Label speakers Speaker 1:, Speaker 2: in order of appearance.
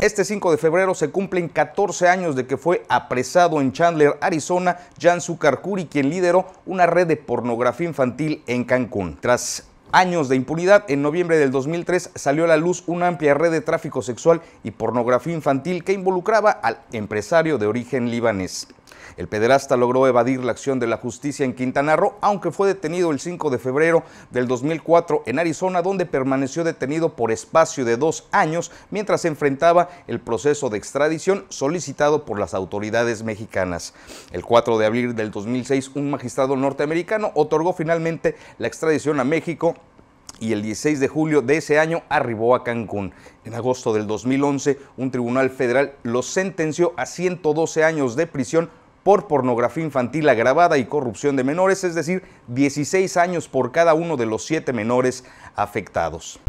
Speaker 1: Este 5 de febrero se cumplen 14 años de que fue apresado en Chandler, Arizona, Jan Karkuri, quien lideró una red de pornografía infantil en Cancún. Tras años de impunidad, en noviembre del 2003 salió a la luz una amplia red de tráfico sexual y pornografía infantil que involucraba al empresario de origen libanés. El pederasta logró evadir la acción de la justicia en Quintana Roo, aunque fue detenido el 5 de febrero del 2004 en Arizona, donde permaneció detenido por espacio de dos años mientras enfrentaba el proceso de extradición solicitado por las autoridades mexicanas. El 4 de abril del 2006, un magistrado norteamericano otorgó finalmente la extradición a México y el 16 de julio de ese año arribó a Cancún. En agosto del 2011, un tribunal federal lo sentenció a 112 años de prisión por pornografía infantil agravada y corrupción de menores, es decir, 16 años por cada uno de los siete menores afectados.